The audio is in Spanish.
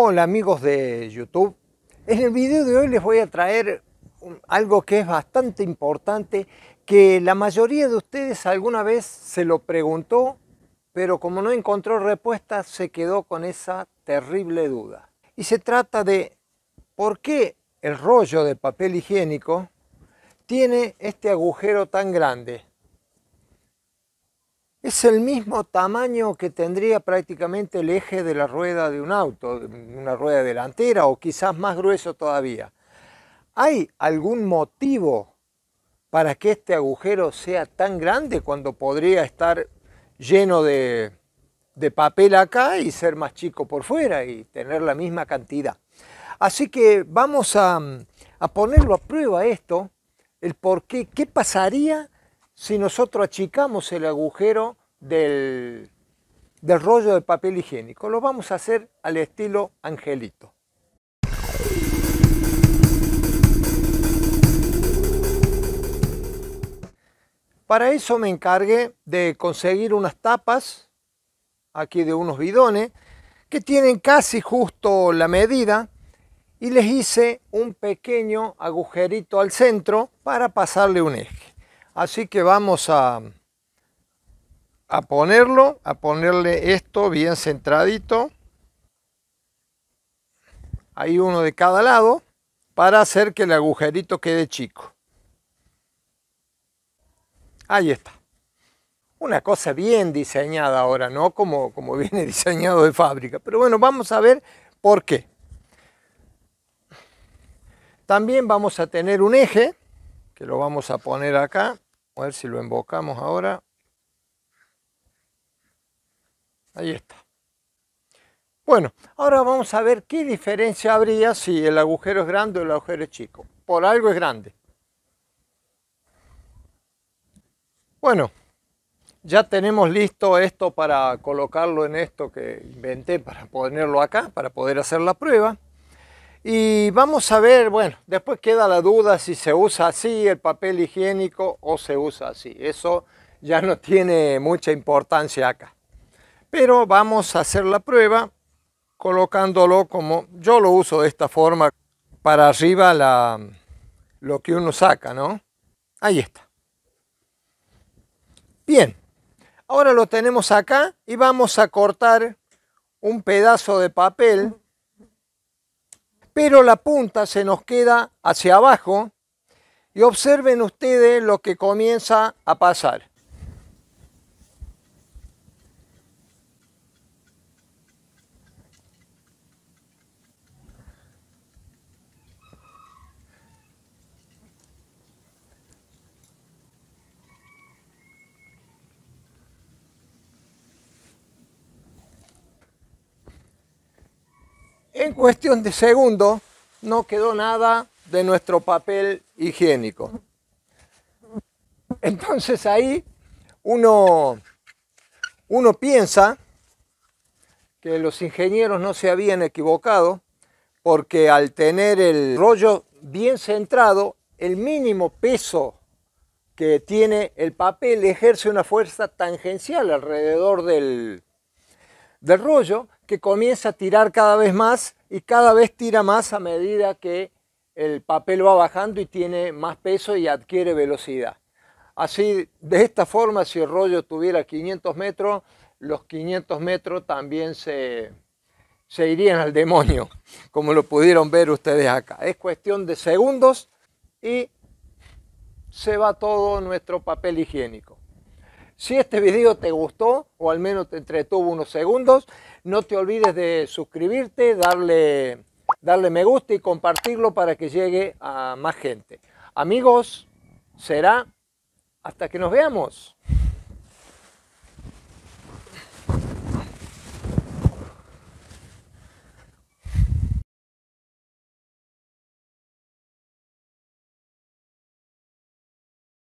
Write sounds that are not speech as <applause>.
Hola amigos de YouTube. En el video de hoy les voy a traer algo que es bastante importante, que la mayoría de ustedes alguna vez se lo preguntó, pero como no encontró respuesta se quedó con esa terrible duda. Y se trata de por qué el rollo de papel higiénico tiene este agujero tan grande es el mismo tamaño que tendría prácticamente el eje de la rueda de un auto, una rueda delantera o quizás más grueso todavía. ¿Hay algún motivo para que este agujero sea tan grande cuando podría estar lleno de, papel acá y ser más chico por fuera y tener la misma cantidad? Así que vamos a, a ponerlo a prueba esto, el por qué, qué pasaría si nosotros achicamos el agujero del, rollo de papel higiénico. Lo vamos a hacer al estilo angelito. Para eso me encargué de conseguir unas tapas, aquí de unos bidones, que tienen casi justo la medida y les hice un pequeño agujerito al centro para pasarle un eje. Así que vamos a, a ponerlo, a ponerle esto bien centradito. Ahí uno de cada lado para hacer que el agujerito quede chico. Ahí está. Una cosa bien diseñada ahora, ¿no? Como, como viene <laughs> diseñado de fábrica. Pero bueno, vamos a ver por qué. También vamos a tener un eje, que lo vamos a poner acá a ver si lo embocamos ahora. Ahí está. Bueno, ahora vamos a ver qué diferencia habría si el agujero es grande o el agujero es chico. Por algo es grande. Bueno, ya tenemos listo esto para colocarlo en esto que inventé para ponerlo acá, para poder hacer la prueba. Y vamos a ver, bueno, después queda la duda si se usa así el papel higiénico o se usa así. Eso ya no tiene mucha importancia acá. Pero vamos a hacer la prueba colocándolo como yo lo uso de esta forma para arriba la, lo que uno saca, ¿no? Ahí está. Bien, ahora lo tenemos acá y vamos a cortar un pedazo de papel pero la punta se nos queda hacia abajo y observen ustedes lo que comienza a pasar. En cuestión de segundos no quedó nada de nuestro papel higiénico. Entonces ahí uno, uno piensa que los ingenieros no se habían equivocado porque al tener el rollo bien centrado, el mínimo peso que tiene el papel ejerce una fuerza tangencial alrededor del, del rollo que comienza a tirar cada vez más y cada vez tira más a medida que el papel va bajando y tiene más peso y adquiere velocidad. Así, de esta forma, si el rollo tuviera 500 metros, los 500 metros también se, se irían al demonio, como lo pudieron ver ustedes acá. Es cuestión de segundos y se va todo nuestro papel higiénico. Si este video te gustó o al menos te entretuvo unos segundos, no te olvides de suscribirte, darle, darle me gusta y compartirlo para que llegue a más gente. Amigos, será hasta que nos veamos.